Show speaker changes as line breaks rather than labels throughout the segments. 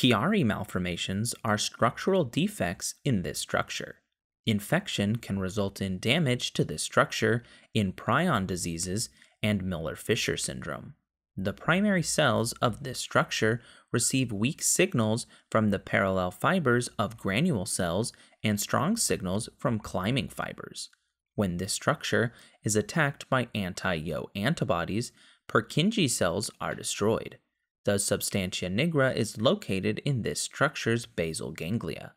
Chiari malformations are structural defects in this structure. Infection can result in damage to this structure in prion diseases and Miller Fisher syndrome. The primary cells of this structure receive weak signals from the parallel fibers of granule cells and strong signals from climbing fibers. When this structure is attacked by anti Yo antibodies, Purkinje cells are destroyed. The substantia nigra is located in this structure's basal ganglia.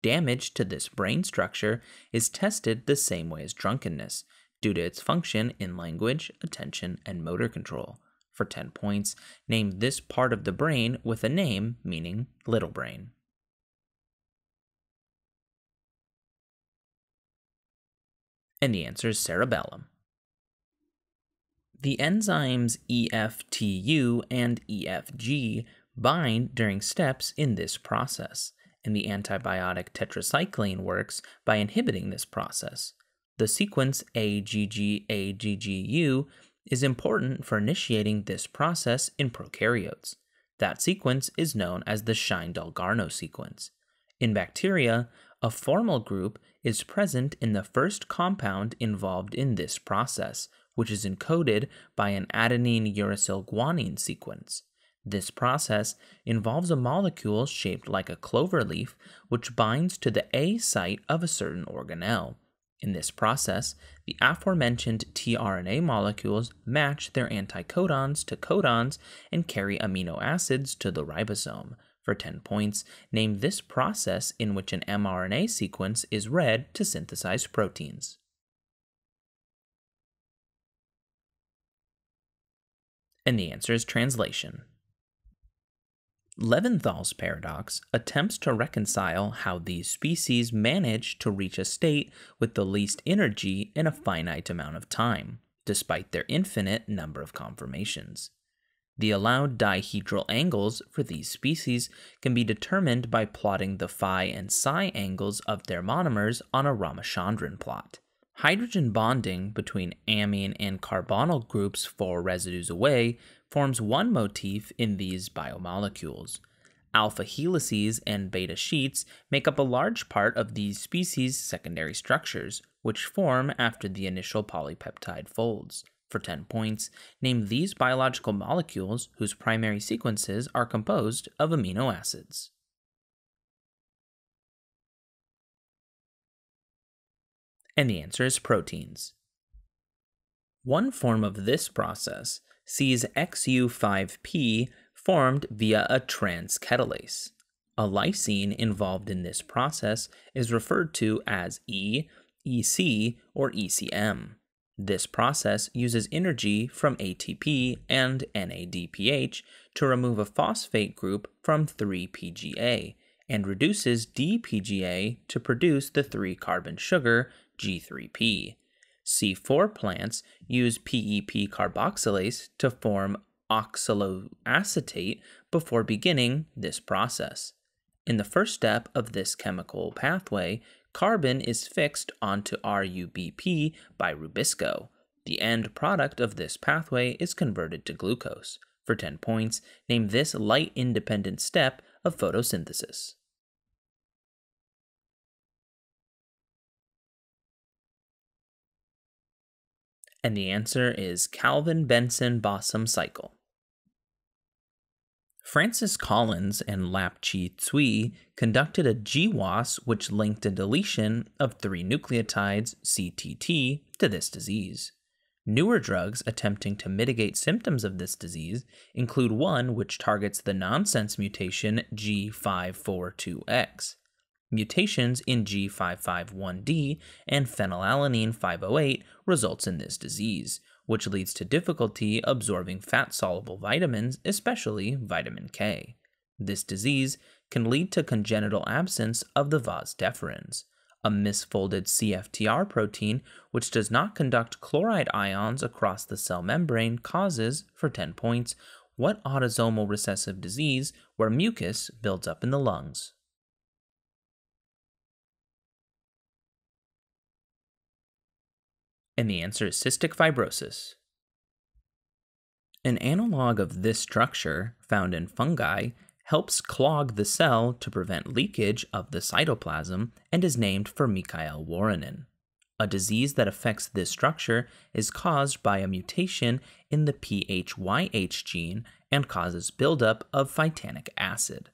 Damage to this brain structure is tested the same way as drunkenness, due to its function in language, attention, and motor control. For 10 points, name this part of the brain with a name meaning little brain. And the answer is cerebellum. The enzymes EFTU and EFG bind during steps in this process, and the antibiotic tetracycline works by inhibiting this process. The sequence AGGAGGU is important for initiating this process in prokaryotes. That sequence is known as the Shine-Dalgarno sequence. In bacteria, a formal group is present in the first compound involved in this process, which is encoded by an adenine uracil guanine sequence. This process involves a molecule shaped like a clover leaf, which binds to the A site of a certain organelle. In this process, the aforementioned tRNA molecules match their anticodons to codons and carry amino acids to the ribosome. For 10 points, name this process in which an mRNA sequence is read to synthesize proteins. And the answer is translation. Leventhal's paradox attempts to reconcile how these species manage to reach a state with the least energy in a finite amount of time, despite their infinite number of conformations. The allowed dihedral angles for these species can be determined by plotting the phi and psi angles of their monomers on a Ramachandran plot. Hydrogen bonding between amine and carbonyl groups four residues away forms one motif in these biomolecules. Alpha helices and beta sheets make up a large part of these species' secondary structures, which form after the initial polypeptide folds. For 10 points, name these biological molecules whose primary sequences are composed of amino acids. And the answer is proteins. One form of this process sees XU5P formed via a transketolase. A lysine involved in this process is referred to as E, EC, or ECM. This process uses energy from ATP and NADPH to remove a phosphate group from 3PGA and reduces DPGA to produce the 3 carbon sugar G3P. C4 plants use PEP carboxylase to form oxaloacetate before beginning this process. In the first step of this chemical pathway, carbon is fixed onto RUBP by Rubisco. The end product of this pathway is converted to glucose. For 10 points, name this light independent step of photosynthesis. And the answer is Calvin Benson Bossom cycle. Francis Collins and Lap Chi Tsui conducted a GWAS which linked a deletion of three nucleotides, CTT, to this disease. Newer drugs attempting to mitigate symptoms of this disease include one which targets the nonsense mutation G542X. Mutations in G551D and phenylalanine 508 results in this disease, which leads to difficulty absorbing fat-soluble vitamins, especially vitamin K. This disease can lead to congenital absence of the vas deferens, a misfolded CFTR protein which does not conduct chloride ions across the cell membrane causes, for 10 points, what autosomal recessive disease where mucus builds up in the lungs. And the answer is cystic fibrosis. An analog of this structure found in fungi helps clog the cell to prevent leakage of the cytoplasm and is named for Mikhail Warrenin. A disease that affects this structure is caused by a mutation in the PHYH gene and causes buildup of phytanic acid.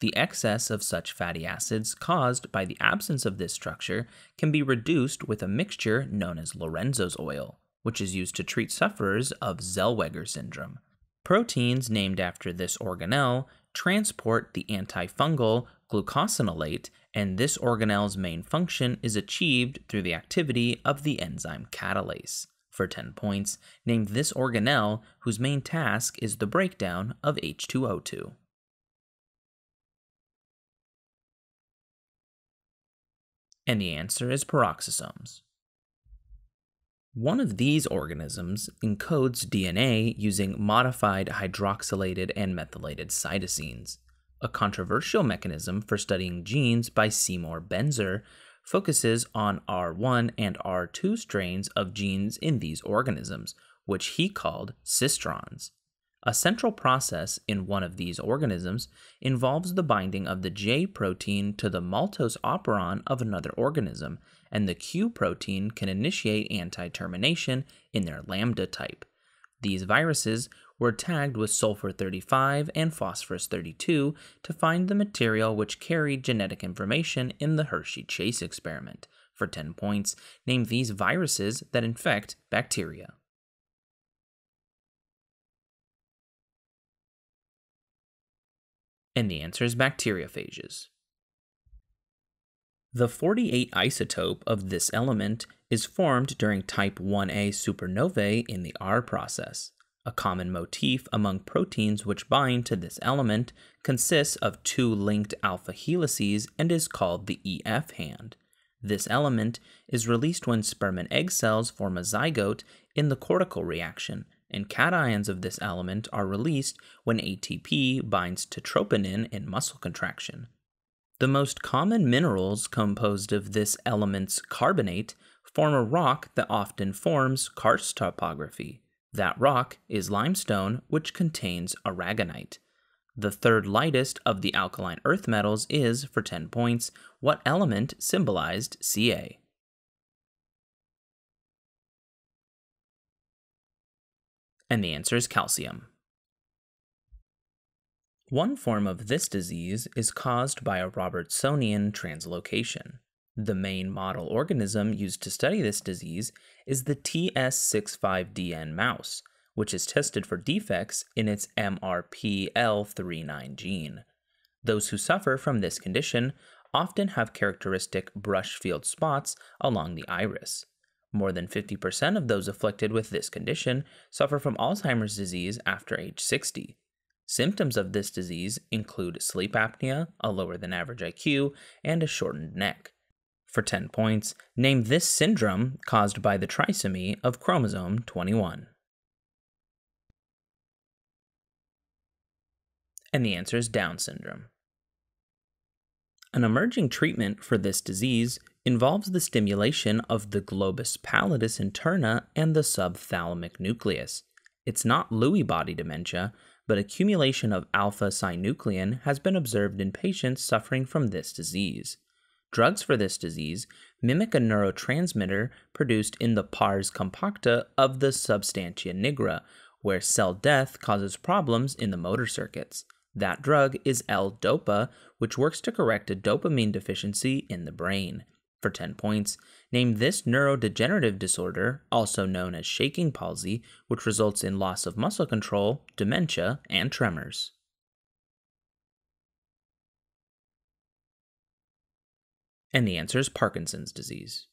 The excess of such fatty acids caused by the absence of this structure can be reduced with a mixture known as Lorenzo's oil, which is used to treat sufferers of Zellweger syndrome. Proteins named after this organelle transport the antifungal glucosinolate, and this organelle's main function is achieved through the activity of the enzyme catalase. For 10 points, name this organelle whose main task is the breakdown of H2O2. And the answer is peroxisomes. One of these organisms encodes DNA using modified hydroxylated and methylated cytosines, a controversial mechanism for studying genes by Seymour Benzer focuses on R1 and R2 strains of genes in these organisms, which he called cistrons. A central process in one of these organisms involves the binding of the J protein to the maltose operon of another organism, and the Q protein can initiate anti termination in their lambda type. These viruses were tagged with sulfur 35 and phosphorus 32 to find the material which carried genetic information in the Hershey Chase experiment. For 10 points, name these viruses that infect bacteria. And the answer is bacteriophages. The 48 isotope of this element is formed during type 1a supernovae in the R process. A common motif among proteins which bind to this element consists of two linked alpha helices and is called the EF hand. This element is released when sperm and egg cells form a zygote in the cortical reaction, and cations of this element are released when ATP binds to troponin in muscle contraction. The most common minerals composed of this element's carbonate form a rock that often forms karst topography. That rock is limestone, which contains aragonite. The third lightest of the alkaline earth metals is, for 10 points, what element symbolized Ca? And the answer is calcium. One form of this disease is caused by a Robertsonian translocation. The main model organism used to study this disease is the TS65DN mouse, which is tested for defects in its MRPL39 gene. Those who suffer from this condition often have characteristic brush field spots along the iris. More than 50% of those afflicted with this condition suffer from Alzheimer's disease after age 60. Symptoms of this disease include sleep apnea, a lower than average IQ, and a shortened neck. For 10 points, name this syndrome caused by the trisomy of chromosome 21. And the answer is Down syndrome. An emerging treatment for this disease involves the stimulation of the globus pallidus interna and the subthalamic nucleus. It's not Lewy body dementia, but accumulation of alpha synuclein has been observed in patients suffering from this disease. Drugs for this disease mimic a neurotransmitter produced in the pars compacta of the substantia nigra, where cell death causes problems in the motor circuits. That drug is L-DOPA, which works to correct a dopamine deficiency in the brain. For 10 points, name this neurodegenerative disorder, also known as shaking palsy, which results in loss of muscle control, dementia, and tremors. And the answer is Parkinson's disease.